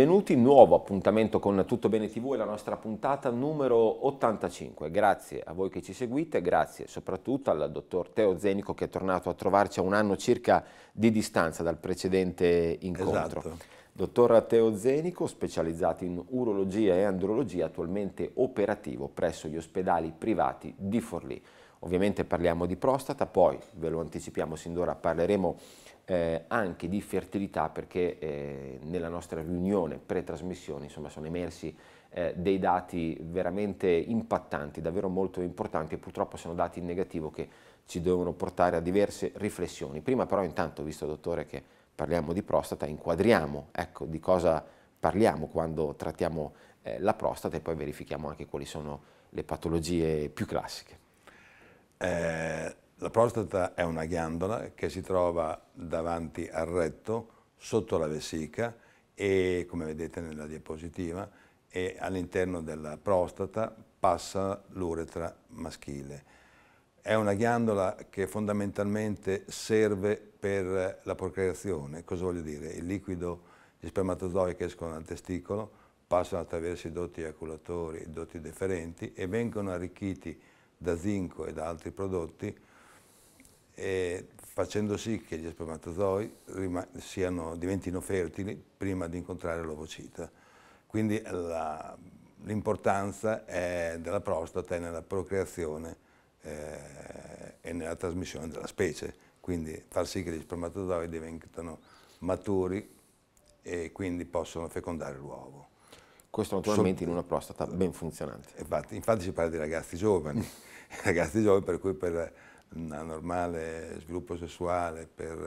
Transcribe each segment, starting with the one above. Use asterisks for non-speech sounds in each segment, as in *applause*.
benvenuti, nuovo appuntamento con Tutto Bene TV e la nostra puntata numero 85. Grazie a voi che ci seguite, grazie soprattutto al dottor Teo Zenico che è tornato a trovarci a un anno circa di distanza dal precedente incontro. Esatto. Dottor Teo Zenico, specializzato in urologia e andrologia, attualmente operativo presso gli ospedali privati di Forlì. Ovviamente parliamo di prostata, poi ve lo anticipiamo sin d'ora parleremo di eh, anche di fertilità perché eh, nella nostra riunione pre-trasmissione insomma, sono emersi eh, dei dati veramente impattanti, davvero molto importanti e purtroppo sono dati in negativo che ci devono portare a diverse riflessioni. Prima però intanto, visto dottore che parliamo di prostata, inquadriamo ecco, di cosa parliamo quando trattiamo eh, la prostata e poi verifichiamo anche quali sono le patologie più classiche. Eh... La prostata è una ghiandola che si trova davanti al retto, sotto la vesica e come vedete nella diapositiva all'interno della prostata passa l'uretra maschile. È una ghiandola che fondamentalmente serve per la procreazione. Cosa voglio dire? Il liquido, gli spermatozoi che escono dal testicolo passano attraverso i dotti eiaculatori, i dotti deferenti e vengono arricchiti da zinco e da altri prodotti facendo sì che gli spermatozoi siano, diventino fertili prima di incontrare l'ovocita. Quindi l'importanza della prostata è nella procreazione eh, e nella trasmissione della specie, quindi far sì che gli spermatozoi diventino maturi e quindi possono fecondare l'uovo. Questo naturalmente in una prostata ben funzionante. Infatti, infatti si parla di ragazzi giovani, *laughs* ragazzi giovani per cui per un normale sviluppo sessuale per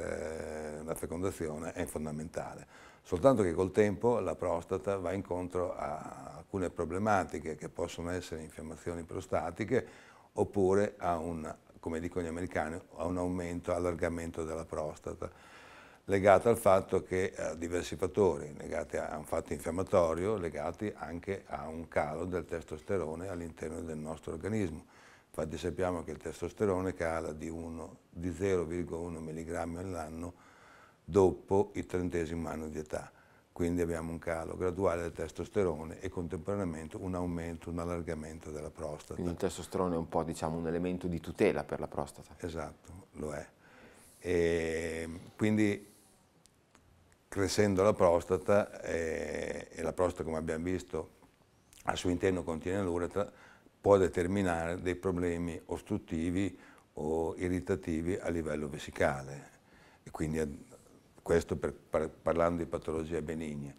eh, la fecondazione è fondamentale. Soltanto che col tempo la prostata va incontro a alcune problematiche che possono essere infiammazioni prostatiche oppure a un, come dicono gli americani, a un aumento, allargamento della prostata legato al fatto che a eh, diversi fattori, legati a un fatto infiammatorio, legati anche a un calo del testosterone all'interno del nostro organismo. Infatti sappiamo che il testosterone cala di, 1, di 0,1 mg all'anno dopo il trentesimo anno di età. Quindi abbiamo un calo graduale del testosterone e contemporaneamente un aumento, un allargamento della prostata. Quindi il testosterone è un po' diciamo, un elemento di tutela per la prostata. Esatto, lo è. E quindi crescendo la prostata, eh, e la prostata come abbiamo visto al suo interno contiene l'uretra, può determinare dei problemi ostruttivi o irritativi a livello vesicale. E quindi questo per, per, parlando di patologie benigne.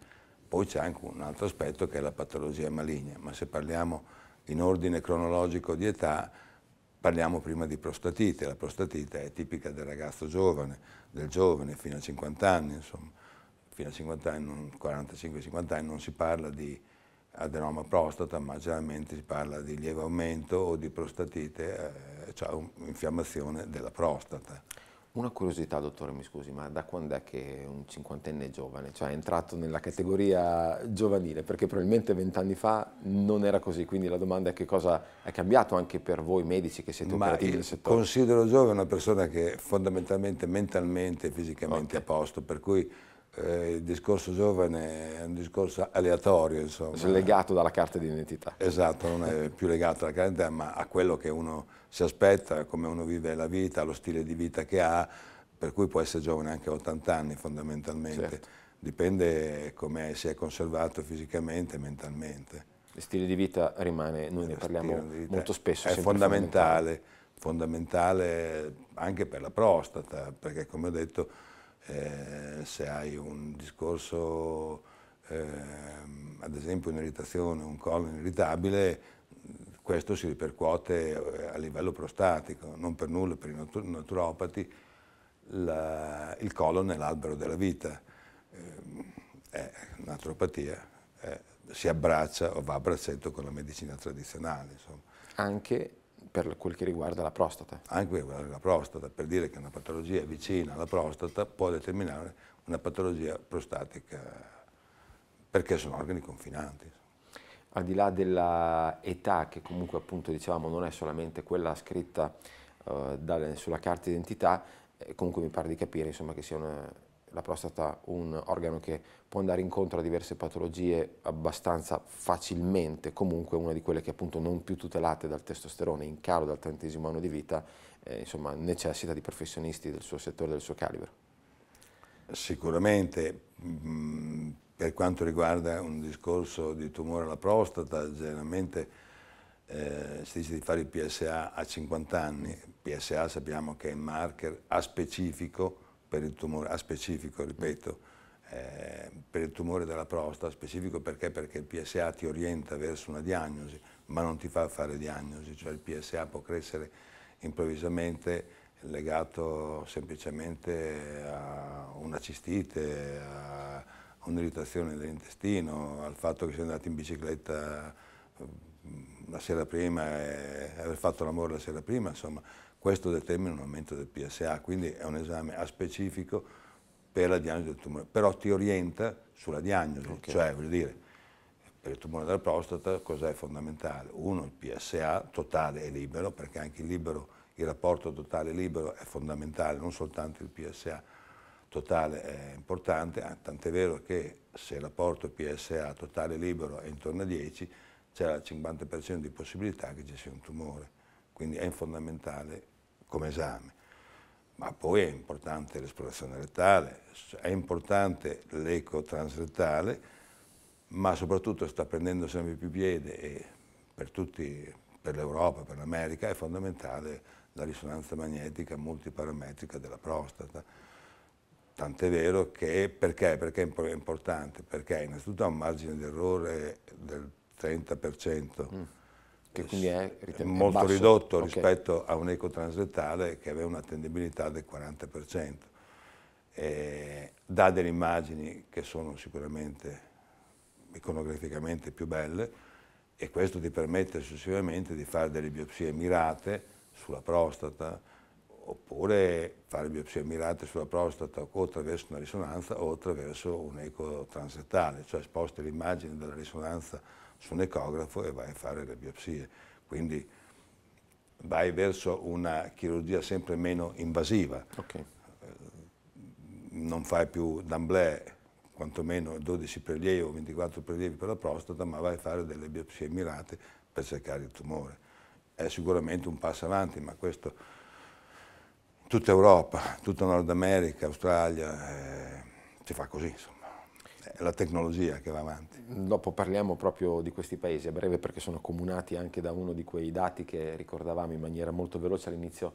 Poi c'è anche un altro aspetto che è la patologia maligna, ma se parliamo in ordine cronologico di età, parliamo prima di prostatite. La prostatite è tipica del ragazzo giovane, del giovane fino a 50 anni, insomma, fino a 50 anni, 45-50 anni non si parla di adenoma prostata, ma generalmente si parla di lieve aumento o di prostatite, eh, cioè un'infiammazione della prostata. Una curiosità, dottore, mi scusi, ma da quando è che un cinquantenne giovane, cioè è entrato nella categoria giovanile? Perché probabilmente vent'anni fa non era così, quindi la domanda è che cosa è cambiato anche per voi medici che siete ma operativi nel settore? Considero giovane una persona che fondamentalmente mentalmente e fisicamente okay. è a posto, per cui eh, il discorso giovane è un discorso aleatorio, insomma. È legato dalla carta d'identità. Esatto, non è più legato alla carta d'identità, ma a quello che uno si aspetta, come uno vive la vita, lo stile di vita che ha, per cui può essere giovane anche a 80 anni fondamentalmente. Certo. Dipende come si è conservato fisicamente e mentalmente. Il stile di vita rimane, noi ne parliamo molto spesso. È fondamentale, fondamentale anche per la prostata, perché come ho detto eh, se hai un discorso, eh, ad esempio un'irritazione, un colon irritabile, questo si ripercuote eh, a livello prostatico, non per nulla per i naturopati la, il colon è l'albero della vita, eh, è naturopatia, è, eh, si abbraccia o va a braccetto con la medicina tradizionale. Insomma. Anche per quel che riguarda la prostata. Anche la prostata, per dire che una patologia vicina alla prostata può determinare una patologia prostatica perché sono organi confinanti. Al di là dell'età, che comunque appunto dicevamo non è solamente quella scritta eh, sulla carta d'identità, eh, comunque mi pare di capire insomma, che sia una, la prostata un organo che può andare incontro a diverse patologie abbastanza facilmente, comunque una di quelle che appunto non più tutelate dal testosterone, in calo dal trentesimo anno di vita, eh, insomma necessita di professionisti del suo settore, del suo calibro. Sicuramente, mm, per quanto riguarda un discorso di tumore alla prostata, generalmente eh, si dice di fare il PSA a 50 anni, PSA sappiamo che è un marker aspecifico per il tumore, a ah, specifico, ripeto, eh, per il tumore della prostata, specifico perché? Perché il PSA ti orienta verso una diagnosi, ma non ti fa fare diagnosi, cioè il PSA può crescere improvvisamente legato semplicemente a una cistite, a un'irritazione dell'intestino, al fatto che sei andato in bicicletta eh, la sera prima e aver fatto l'amore la sera prima, insomma, questo determina un aumento del PSA, quindi è un esame a specifico per la diagnosi del tumore, però ti orienta sulla diagnosi, okay. cioè voglio dire, per il tumore della prostata cos'è fondamentale? Uno, il PSA totale e libero, perché anche il, libero, il rapporto totale libero è fondamentale, non soltanto il PSA totale è importante, ah, tant'è vero che se il rapporto PSA totale libero è intorno a 10, c'è il 50% di possibilità che ci sia un tumore, quindi è fondamentale come esame. Ma poi è importante l'esplorazione rettale, è importante l'eco transrettale, ma soprattutto sta prendendo sempre più piede e per tutti, per l'Europa, per l'America, è fondamentale la risonanza magnetica multiparametrica della prostata. Tant'è vero che perché? perché? è importante? Perché innanzitutto ha un margine di errore del 30%. Mm che quindi è, è molto basso. ridotto okay. rispetto a un eco transretale che aveva una tendibilità del 40%. E dà delle immagini che sono sicuramente iconograficamente più belle e questo ti permette successivamente di fare delle biopsie mirate sulla prostata oppure fare biopsie mirate sulla prostata o attraverso una risonanza o attraverso un eco transettale, cioè sposti l'immagine della risonanza su un ecografo e vai a fare le biopsie. Quindi vai verso una chirurgia sempre meno invasiva. Okay. Eh, non fai più d'amblè, quantomeno 12 prelievi o 24 prelievi per la prostata, ma vai a fare delle biopsie mirate per cercare il tumore. È sicuramente un passo avanti, ma questo tutta Europa, tutta Nord America, Australia, eh, si fa così. Insomma la tecnologia che va avanti. Dopo parliamo proprio di questi paesi, a breve perché sono comunati anche da uno di quei dati che ricordavamo in maniera molto veloce all'inizio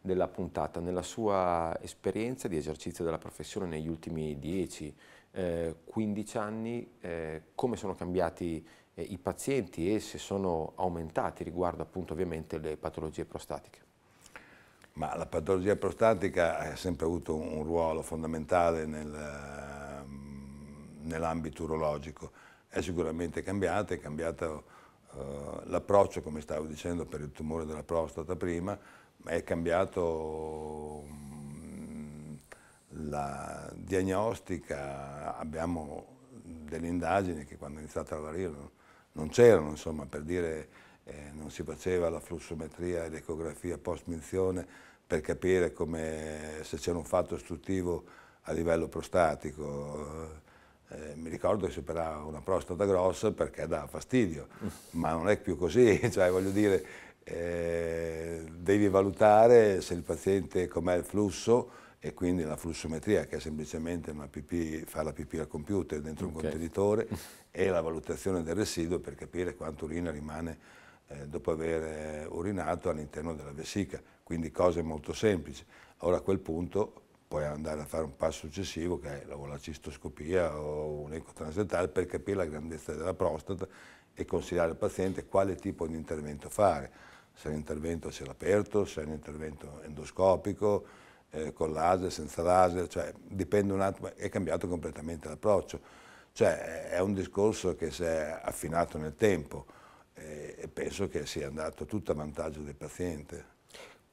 della puntata. Nella sua esperienza di esercizio della professione negli ultimi 10, eh, 15 anni, eh, come sono cambiati eh, i pazienti e se sono aumentati riguardo appunto ovviamente le patologie prostatiche? Ma la patologia prostatica ha sempre avuto un ruolo fondamentale nel nell'ambito urologico. È sicuramente cambiata, è cambiato eh, l'approccio, come stavo dicendo, per il tumore della prostata prima, ma è cambiato mh, mm, la diagnostica, abbiamo delle indagini che quando è iniziato a lavorare non c'erano, insomma, per dire eh, non si faceva la flussometria e l'ecografia post-minzione per capire come, se c'era un fatto istruttivo a livello prostatico. Eh, mi ricordo che superava una prostata grossa perché dava fastidio, mm. ma non è più così, *laughs* cioè voglio dire, eh, devi valutare se il paziente com'è il flusso e quindi la flussometria che è semplicemente una pipì, fa la pipì al computer dentro okay. un contenitore *laughs* e la valutazione del residuo per capire quanto urina rimane eh, dopo aver eh, urinato all'interno della vesica, quindi cose molto semplici. Ora a quel punto poi andare a fare un passo successivo che è la cistoscopia o transettale per capire la grandezza della prostata e consigliare al paziente quale tipo di intervento fare, se è un intervento a cielo aperto, se è un intervento endoscopico, eh, con laser, senza laser, cioè dipende un attimo, è cambiato completamente l'approccio. Cioè è un discorso che si è affinato nel tempo eh, e penso che sia andato tutto a vantaggio del paziente.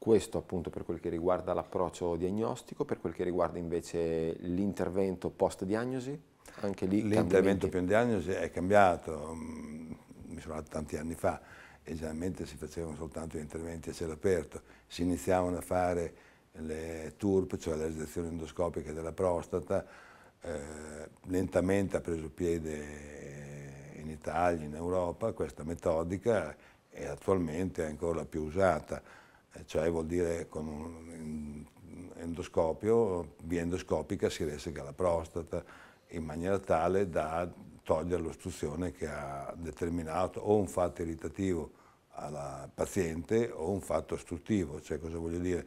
Questo appunto per quel che riguarda l'approccio diagnostico, per quel che riguarda invece l'intervento post-diagnosi, anche lì L'intervento post-diagnosi è cambiato, mm, mi sono andato tanti anni fa, e generalmente si facevano soltanto gli interventi a cielo aperto, si iniziavano a fare le TURP, cioè le realizzazione endoscopiche della prostata, eh, lentamente ha preso piede in Italia, in Europa, questa metodica e attualmente è ancora più usata eh, cioè vuol dire con un endoscopio, via endoscopica si resica la prostata in maniera tale da togliere l'ostruzione che ha determinato o un fatto irritativo alla paziente o un fatto ostruttivo, cioè cosa voglio dire?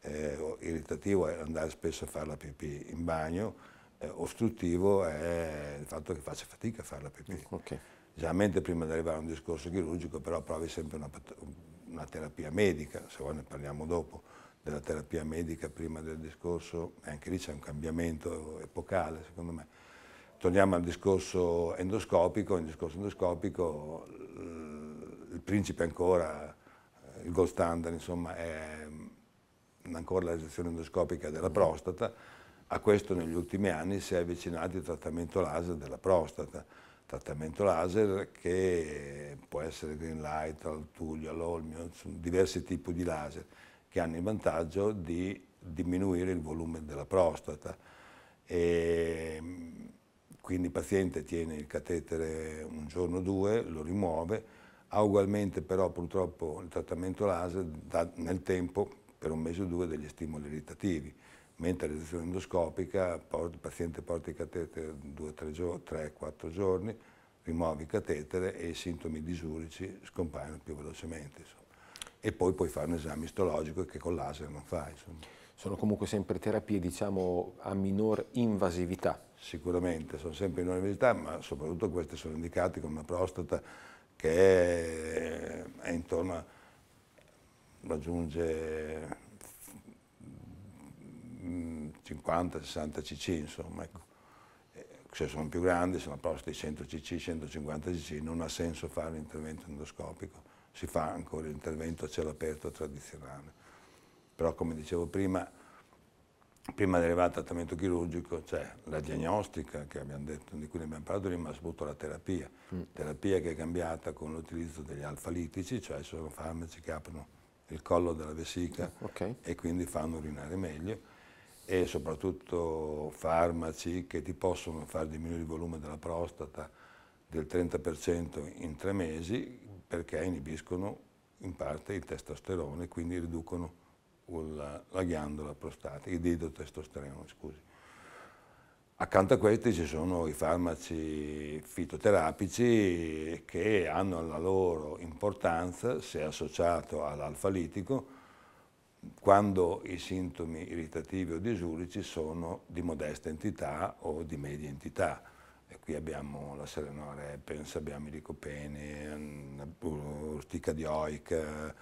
Eh, irritativo è andare spesso a fare la pipì in bagno, eh, ostruttivo è il fatto che faccia fatica a fare la pipì. Okay. Generalmente prima di arrivare a un discorso chirurgico però provi sempre una, una terapia medica, se vuoi ne parliamo dopo, della terapia medica prima del discorso, e anche lì c'è un cambiamento epocale secondo me. Torniamo al discorso endoscopico, in discorso endoscopico il principe ancora, eh, il gold standard insomma è mm, ancora la resezione endoscopica della mm. prostata, a questo negli ultimi anni si è avvicinato il trattamento laser della prostata trattamento laser che può essere green light, al tuglio, all'olmio, diversi tipi di laser che hanno il vantaggio di diminuire il volume della prostata. E mm, quindi il paziente tiene il catetere un giorno o due, lo rimuove, ha ugualmente però purtroppo il trattamento laser dà nel tempo per un mese o due degli stimoli irritativi mentre la resezione endoscopica il paziente porta il catetere 3-4 giorni, rimuovi il catetere e i sintomi disurici scompaiono più velocemente. Insomma. E poi puoi fare un esame istologico che con laser non fai. Insomma. Sono comunque sempre terapie diciamo, a minor invasività. Sicuramente, sono sempre minor invasività, ma soprattutto queste sono indicate con una prostata che è, è intorno a, raggiunge 50-60 mm, cc, insomma. Ecco. Eh, se sono più grandi, se una prostata di 100 cc, 150 cc, non ha senso fare l'intervento endoscopico, si fa ancora l'intervento a cielo aperto tradizionale. Però come dicevo prima, prima di arrivare al trattamento chirurgico c'è la diagnostica detto, di cui abbiamo parlato prima, ma soprattutto la terapia. Mm. Terapia che è cambiata con l'utilizzo degli alfalitici, cioè sono farmaci che aprono il collo della vesica okay. e quindi fanno urinare meglio e soprattutto farmaci che ti possono far diminuire il volume della prostata del 30% in tre mesi perché inibiscono in parte il testosterone, quindi riducono la, la ghiandola prostatica, il didotestosterone, scusi. Accanto a questi ci sono i farmaci fitoterapici che hanno la loro importanza se associato all'alfalitico quando i sintomi irritativi o disurici sono di modesta entità o di media entità. E qui abbiamo la Serenora repens, abbiamo i licopene, urtica dioica,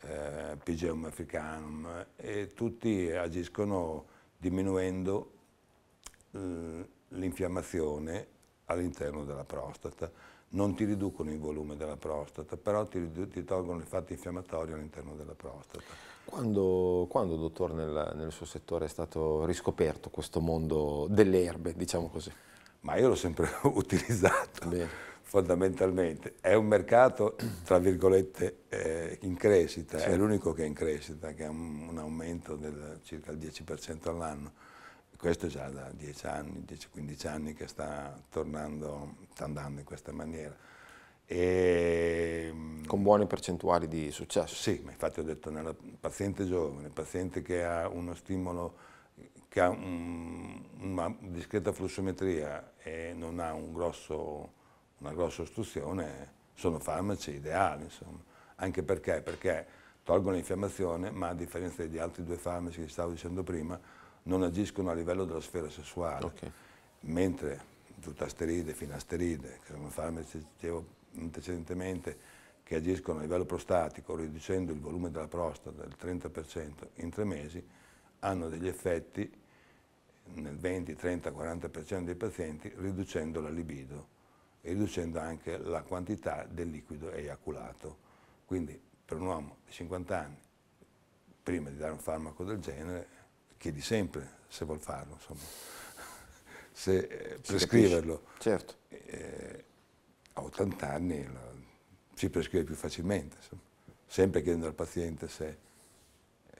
eh, pigeum africanum, e tutti agiscono diminuendo eh, l'infiammazione all'interno della prostata. Non ti riducono il volume della prostata, però ti, ti tolgono il fatto infiammatorio all'interno della prostata. Quando, quando dottor, nel, nel suo settore è stato riscoperto questo mondo delle erbe, diciamo così? Ma io l'ho sempre *laughs* utilizzato. Bene fondamentalmente. È un mercato, tra virgolette, eh, in crescita, sì. è l'unico che è in crescita, che ha un, un, aumento del circa il 10% all'anno. Questo è già da 10-15 anni, anni, che sta tornando, sta andando in questa maniera. E, ehm, Con buone percentuali di successo. Sì, ma infatti ho detto nella paziente giovane, paziente che ha uno stimolo, che ha un, una discreta flussometria e non ha un grosso, una grossa ostruzione, sono farmaci ideali, insomma. Anche perché? Perché tolgono l'infiammazione, ma a differenza degli altri due farmaci che stavo dicendo prima, non agiscono a livello della sfera sessuale. Okay. Mentre tutasteride, finasteride, che sono farmaci, dicevo, antecedentemente che agiscono a livello prostatico riducendo il volume della prostata del 30% in tre mesi hanno degli effetti nel 20, 30, 40% dei pazienti riducendo la libido e riducendo anche la quantità del liquido eiaculato. Quindi per un uomo di 50 anni, prima di dare un farmaco del genere, chiedi sempre se vuol farlo, insomma, *laughs* se eh, prescriverlo. Certo. Eh, a 80 anni la, si prescrive più facilmente, insomma. sempre chiedendo al paziente se, eh,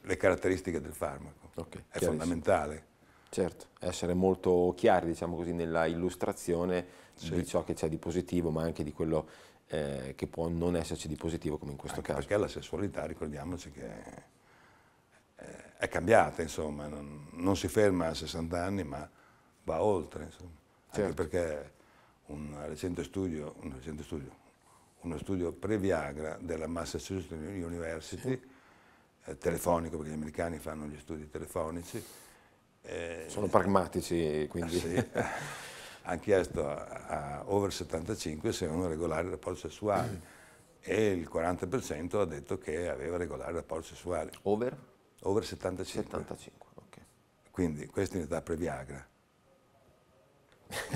le caratteristiche del farmaco. Okay, è fondamentale. Certo, essere molto chiari diciamo così, nella illustrazione sì. di ciò che c'è di positivo, ma anche di quello eh, che può non esserci di positivo, come in questo anche caso. Perché la sessualità, ricordiamoci che è, eh, è cambiata, insomma, non, non, si ferma a 60 anni, ma va oltre, insomma. Certo. Anche perché un recente studio, un recente studio, uno studio pre-Viagra della Massachusetts University, eh, telefonico, perché gli americani fanno gli studi telefonici. Eh, Sono pragmatici, quindi. Sì, *laughs* hanno chiesto a, a, over 75 se avevano regolari rapporti sessuali mm. e il 40% ha detto che aveva regolari rapporti sessuali. Over? Over 75. 75, ok. Quindi questo in età pre-Viagra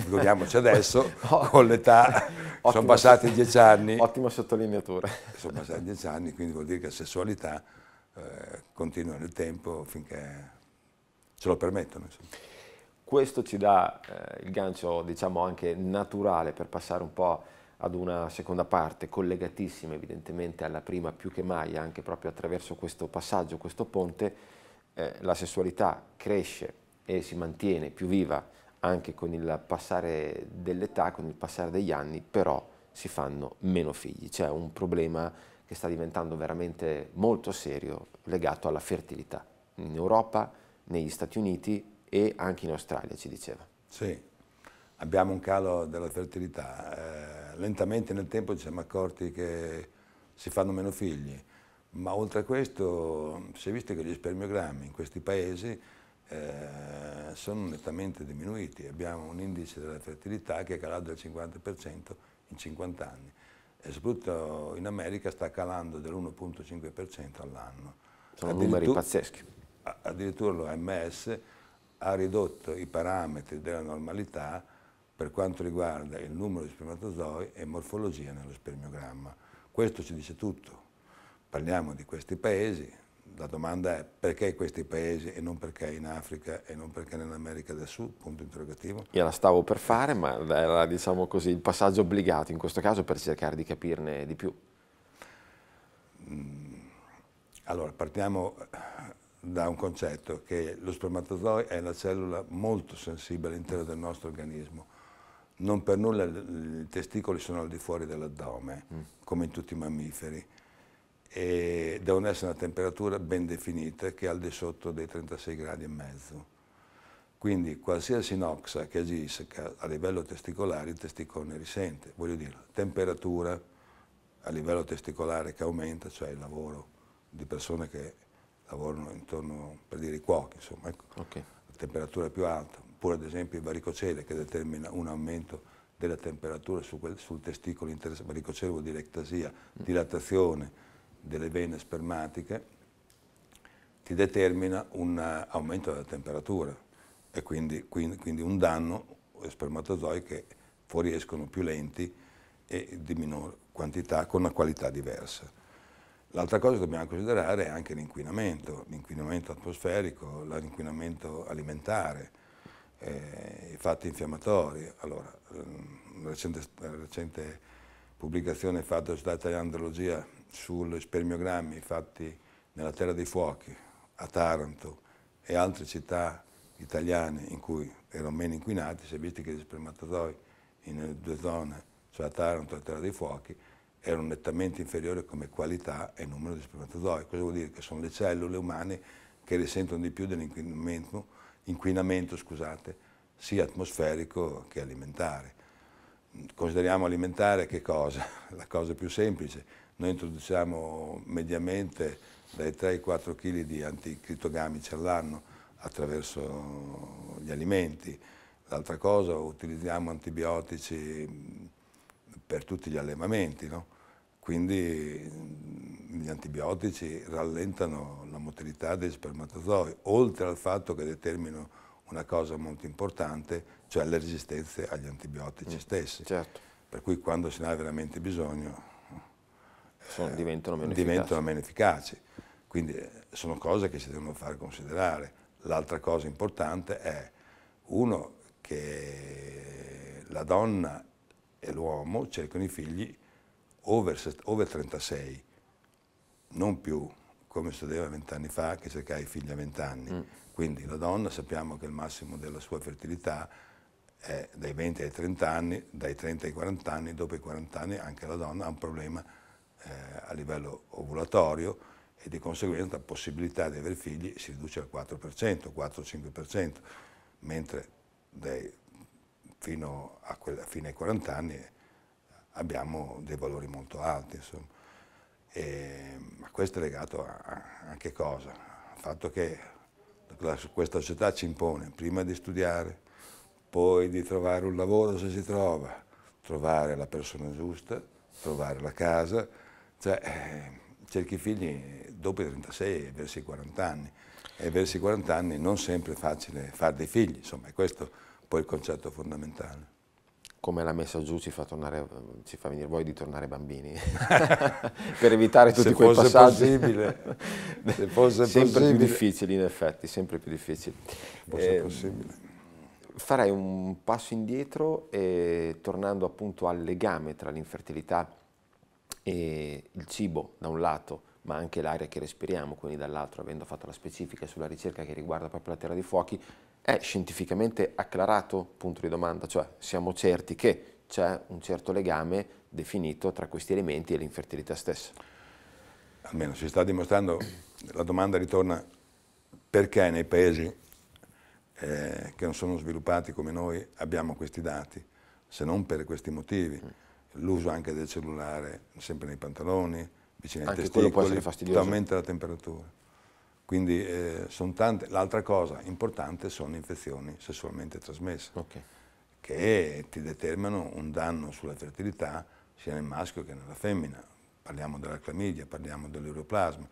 godiamoci adesso, *laughs* oh. con l'età, sono passati dieci anni. Ottima sottolineatura. Sono passati dieci anni, quindi vuol dire che la sessualità eh, continua nel tempo finché ce lo permettono. Insomma. Questo ci dà eh, il gancio, diciamo, anche naturale per passare un po' ad una seconda parte, collegatissima evidentemente alla prima più che mai, anche proprio attraverso questo passaggio, questo ponte, eh, la sessualità cresce e si mantiene più viva anche con il passare dell'età, con il passare degli anni, però si fanno meno figli. C'è un problema che sta diventando veramente molto serio legato alla fertilità in Europa, negli Stati Uniti e anche in Australia, ci diceva. Sì, abbiamo un calo della fertilità. Eh, lentamente nel tempo ci siamo accorti che si fanno meno figli, ma oltre a questo si è visto che gli spermiogrammi in questi paesi eh, sono nettamente diminuiti. Abbiamo un indice della fertilità che è calato del 50% in 50 anni e soprattutto in America sta calando dell'1.5% all'anno. Sono numeri pazzeschi. Addirittura l'OMS ha ridotto i parametri della normalità per quanto riguarda il numero di spermatozoi e morfologia nello spermiogramma. Questo ci dice tutto. Parliamo di questi paesi, la domanda è perché questi paesi e non perché in Africa e non perché nell'America del Sud, punto interrogativo. Io la stavo per fare, ma era diciamo così, il passaggio obbligato in questo caso per cercare di capirne di più. Mm. Allora, partiamo eh, da un concetto che lo spermatozoide è la cellula molto sensibile all'interno del nostro organismo. Non per nulla i testicoli sono al di fuori dell'addome, mm. come in tutti i mammiferi e devono essere a una temperatura ben definita che è al di sotto dei 36 gradi e mezzo. Quindi qualsiasi noxa che agisca a livello testicolare il testicone risente, voglio dire, temperatura a livello testicolare che aumenta, cioè il lavoro di persone che lavorano intorno, per dire i cuochi, insomma, ecco, okay. la temperatura è più alta, oppure ad esempio il varicocele che determina un aumento della temperatura su quel, sul testicolo, varicocele vuol dire ectasia, dilatazione, delle vene spermatiche ti determina un eh, aumento della temperatura e quindi, quindi un danno spermatozoi che fuoriescono più lenti e di minor quantità con una qualità diversa. L'altra cosa che dobbiamo considerare è anche l'inquinamento, l'inquinamento atmosferico, l'inquinamento alimentare, eh, i fatti infiammatori. Allora, una ehm, recente, una recente pubblicazione fatta dalla Società Italiana di Andrologia sugli spermiogrammi fatti nella Terra dei Fuochi, a Taranto e altre città italiane in cui erano meno inquinati, si è visto che gli spermatozoi in due zone, cioè a Taranto e a Terra dei Fuochi, erano nettamente inferiori come qualità e numero di spermatozoi. Cosa vuol dire? Che sono le cellule umane che risentono di più dell'inquinamento, sia atmosferico che alimentare. Consideriamo alimentare che cosa? *laughs* La cosa più semplice, noi introduciamo mediamente dai 3 ai 4 kg di anticritogamici all'anno attraverso gli alimenti. L'altra cosa, utilizziamo antibiotici mm, per tutti gli allevamenti, no? quindi mm, gli antibiotici rallentano la motilità dei spermatozoi, oltre al fatto che determinano una cosa molto importante, cioè le resistenze agli antibiotici mm, stessi. Certo. Per cui quando se ne ha veramente bisogno sono, diventano, meno, diventano efficaci. meno efficaci. Quindi eh, sono cose che si devono far considerare. L'altra cosa importante è, uno, che la donna e l'uomo cercano i figli over, over 36, non più come succedeva vent'anni fa, che cercava i figli a vent'anni. Mm. Quindi la donna sappiamo che il massimo della sua fertilità è dai 20 ai 30 anni, dai 30 ai 40 anni, dopo i 40 anni anche la donna ha un problema di a livello ovulatorio e di conseguenza la possibilità di avere figli si riduce al 4%, 4-5%, mentre dei, fino, a quella, fino ai 40 anni abbiamo dei valori molto alti. E, ehm, ma questo è legato a, a che cosa? Al fatto che la, questa società ci impone prima di studiare, poi di trovare un lavoro se si trova, trovare la persona giusta, trovare la casa, cioè, eh, cerchi figli dopo i 36 e verso i 40 anni e versi i 40 anni non sempre è facile fare dei figli, insomma, è questo poi il concetto fondamentale. Come la messa giù ci fa, tornare, ci fa venire voi di tornare bambini, *laughs* per evitare tutti se quei passaggi. Possibile. se fosse *laughs* sempre possibile. più difficili in effetti, sempre più difficili. Se eh, possibile. Farei un passo indietro, eh, tornando appunto al legame tra l'infertilità e il cibo da un lato ma anche l'aria che respiriamo, quindi dall'altro avendo fatto la specifica sulla ricerca che riguarda proprio la terra dei fuochi, è scientificamente acclarato? Punto di domanda, cioè siamo certi che c'è un certo legame definito tra questi elementi e l'infertilità stessa. Almeno si sta dimostrando, la domanda ritorna perché nei paesi eh, che non sono sviluppati come noi abbiamo questi dati, se non per questi motivi. Mm l'uso anche del cellulare sempre nei pantaloni, vicino ai anche testicoli, aumenta la temperatura. Quindi eh, sono tante. L'altra cosa importante sono infezioni sessualmente trasmesse, okay. che ti determinano un danno sulla fertilità sia nel maschio che nella femmina. Parliamo della clamidia, parliamo dell'uroplasma,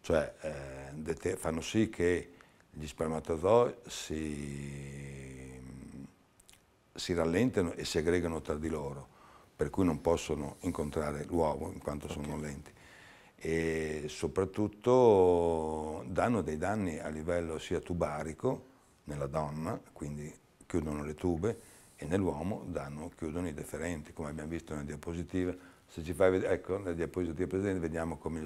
cioè eh, fanno sì che gli spermatozoi si, si rallentano e segregano tra di loro per cui non possono incontrare l'uovo in quanto okay. sono lenti e soprattutto danno dei danni a livello sia tubarico nella donna, quindi chiudono le tube, e nell'uomo danno, chiudono i deferenti, come abbiamo visto nella diapositiva. Se ci fai vedere, ecco, nella diapositiva presente vediamo come,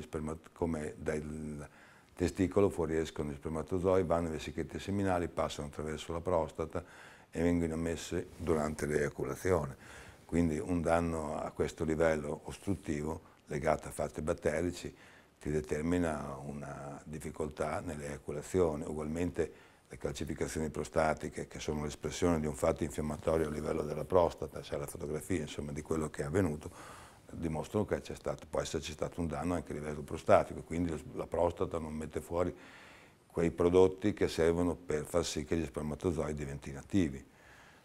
come dal testicolo fuoriescono gli spermatozoi, vanno nelle sicchette seminali, passano attraverso la prostata e vengono messe durante l'eiaculazione. Quindi un danno a questo livello ostruttivo legato a fatti batterici ti determina una difficoltà nelle eculazioni, ugualmente le calcificazioni prostatiche che sono l'espressione di un fatto infiammatorio a livello della prostata, c'è la fotografia insomma, di quello che è avvenuto, dimostrano che stato, può esserci stato un danno anche a livello prostatico, quindi la prostata non mette fuori quei prodotti che servono per far sì che gli spermatozoi diventino attivi.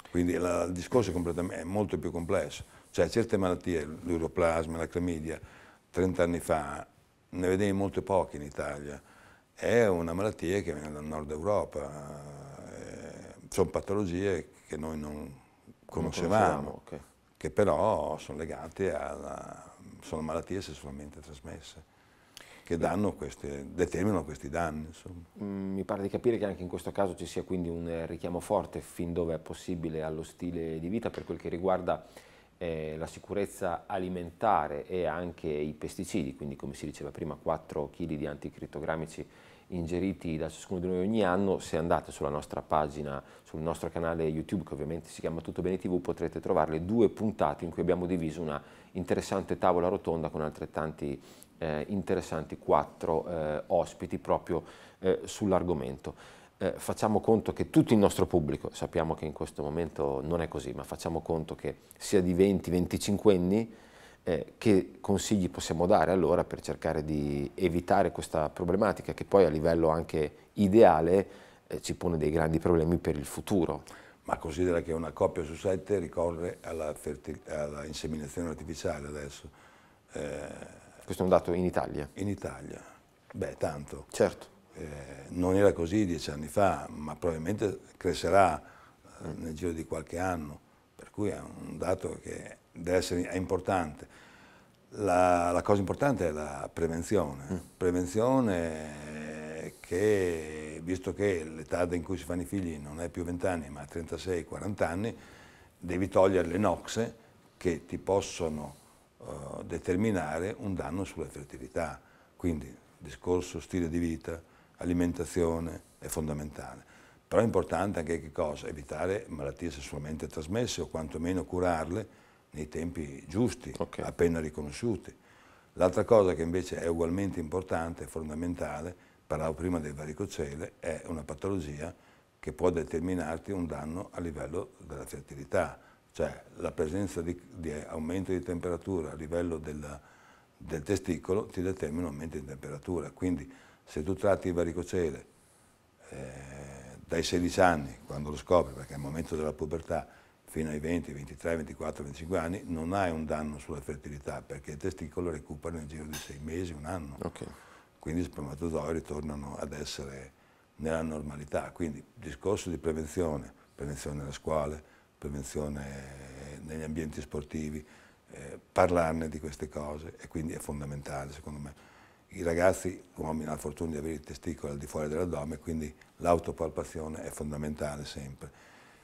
Quindi la, il discorso è, è, molto più complesso. Cioè certe malattie, l'uroplasma, la clamidia, 30 anni fa ne vedevi molto poche in Italia. È una malattia che viene dal nord Europa, eh, sono patologie che noi non conoscevamo, non okay. che però sono legate alla... sono malattie sessualmente trasmesse che queste, determinano questi danni. Mm, mi pare di capire che anche in questo caso ci sia quindi un eh, richiamo forte fin dove è possibile allo stile di vita per quel che riguarda eh, la sicurezza alimentare e anche i pesticidi, quindi come si diceva prima 4 kg di anticrittogrammici ingeriti da ciascuno di noi ogni anno, se andate sulla nostra pagina, sul nostro canale YouTube che ovviamente si chiama Tutto Bene TV potrete trovare le due puntate in cui abbiamo diviso una interessante tavola rotonda con altrettanti eh, interessanti quattro eh, ospiti proprio eh, sull'argomento. Eh, facciamo conto che tutto il nostro pubblico, sappiamo che in questo momento non è così, ma facciamo conto che sia di 20-25 anni, eh, che consigli possiamo dare allora per cercare di evitare questa problematica che poi a livello anche ideale eh, ci pone dei grandi problemi per il futuro? Ma considera che una coppia su sette ricorre alla, alla inseminazione artificiale adesso. Questo è un dato in Italia? In Italia, beh tanto. Certo. Eh, non era così dieci anni fa, ma probabilmente crescerà eh, mm. nel giro di qualche anno, per cui è un dato che deve essere, è importante. La, la cosa importante è la prevenzione, mm. prevenzione che, visto che l'età in cui si fanno i figli non è più 20 anni ma 36-40 anni, devi togliere le noxe che ti possono determinare un danno sulla fertilità. Quindi discorso stile di vita, alimentazione è fondamentale. Però è importante anche che cosa? Evitare malattie sessualmente trasmesse o quantomeno curarle nei tempi giusti, okay. appena riconosciuti. L'altra cosa che invece è ugualmente importante e fondamentale, parlavo prima del varicocele, è una patologia che può determinarti un danno a livello della fertilità cioè la presenza di, di aumento di temperatura a livello della, del testicolo ti determina un aumento di temperatura, quindi se tu tratti il varicocele eh, dai 16 anni, quando lo scopri, perché è il momento della pubertà, fino ai 20, 23, 24, 25 anni, non hai un danno sulla fertilità, perché il testicolo recupera nel giro di 6 mesi, un anno. Okay. Quindi i spermatozoi ritornano ad essere nella normalità. Quindi discorso di prevenzione, prevenzione nelle scuole, prevenzione eh, negli ambienti sportivi, eh, parlarne di queste cose e quindi è fondamentale secondo me. I ragazzi, uomini, hanno la fortuna di avere il testicolo al di fuori dell'addome, quindi l'autopalpazione è fondamentale sempre.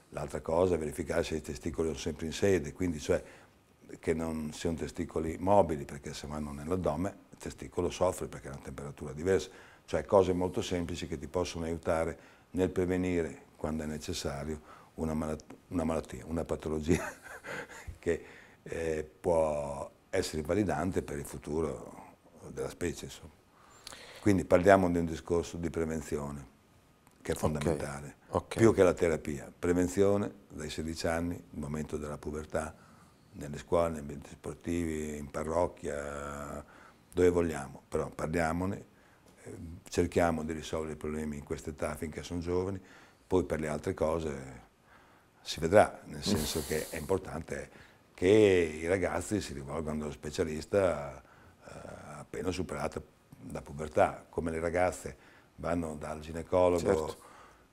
L'altra cosa è verificare se i testicoli sono sempre in sede, quindi cioè che non siano testicoli mobili, perché se vanno nell'addome il testicolo soffre perché ha una temperatura diversa, cioè cose molto semplici che ti possono aiutare nel prevenire quando è necessario una, malat una malattia, una patologia *laughs* che eh, può essere invalidante per il futuro della specie. Insomma. Quindi parliamo di un discorso di prevenzione, che è fondamentale, okay. Okay. più che la terapia. Prevenzione dai 16 anni, il momento della pubertà, nelle scuole, negli ambienti sportivi, in parrocchia, dove vogliamo, però parliamone, ehm, cerchiamo di risolvere i problemi in questa età finché sono giovani, poi per le altre cose si vedrà, nel senso che è importante che i ragazzi si rivolgano allo specialista eh, appena superata la pubertà, come le ragazze vanno dal ginecologo certo.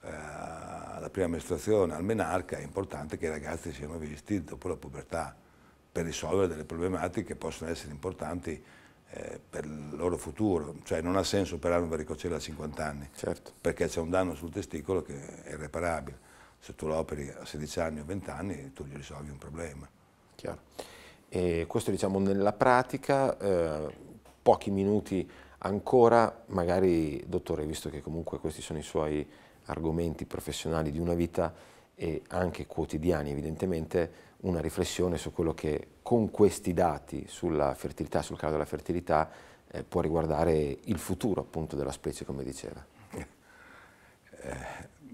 eh, alla prima amministrazione, al menarca, è importante che i ragazzi siano visti dopo la pubertà per risolvere delle problematiche che possono essere importanti eh, per il loro futuro, cioè non ha senso operare un varicocele a 50 anni, certo. perché c'è un danno sul testicolo che è irreparabile se tu lo operi a 16 anni o 20 anni tu gli risolvi un problema. Chiaro. E questo diciamo nella pratica, eh, pochi minuti ancora, magari dottore, visto che comunque questi sono i suoi argomenti professionali di una vita e anche quotidiani evidentemente, una riflessione su quello che con questi dati sulla fertilità, sul caso della fertilità, eh, può riguardare il futuro appunto della specie, come diceva. *laughs* Eh,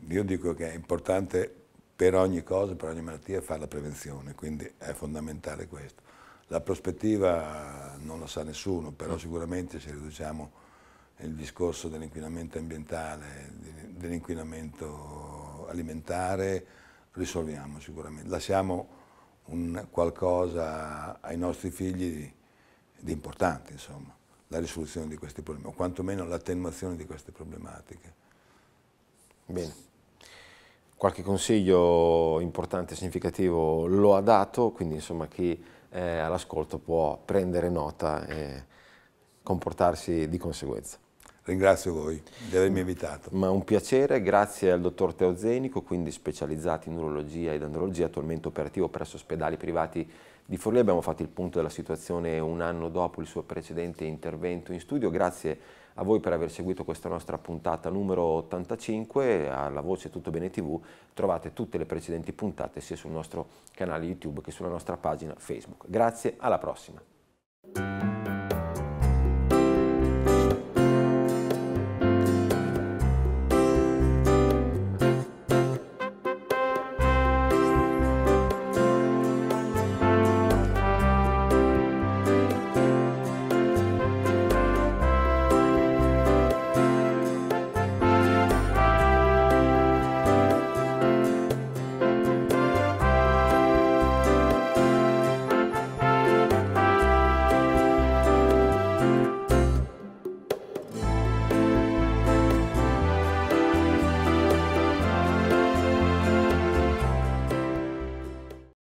io dico che è importante per ogni cosa, per ogni malattia, fare la prevenzione, quindi è fondamentale questo. La prospettiva non la sa nessuno, però mm. sicuramente se riduciamo il discorso dell'inquinamento ambientale, dell'inquinamento alimentare, risolviamo sicuramente. Lasciamo qualcosa ai nostri figli di, di importante, insomma, la risoluzione di questi problemi, o quantomeno l'attenuazione di queste problematiche. Bene qualche consiglio importante, significativo lo ha dato, quindi insomma chi è eh, all'ascolto può prendere nota e comportarsi di conseguenza. Ringrazio voi di avermi invitato. Ma un piacere, grazie al dottor Teozenico, quindi specializzato in urologia ed andrologia, attualmente operativo presso ospedali privati di Forlì abbiamo fatto il punto della situazione un anno dopo il suo precedente intervento in studio. Grazie a voi per aver seguito questa nostra puntata numero 85. Alla voce Tutto Bene TV trovate tutte le precedenti puntate sia sul nostro canale YouTube che sulla nostra pagina Facebook. Grazie, alla prossima.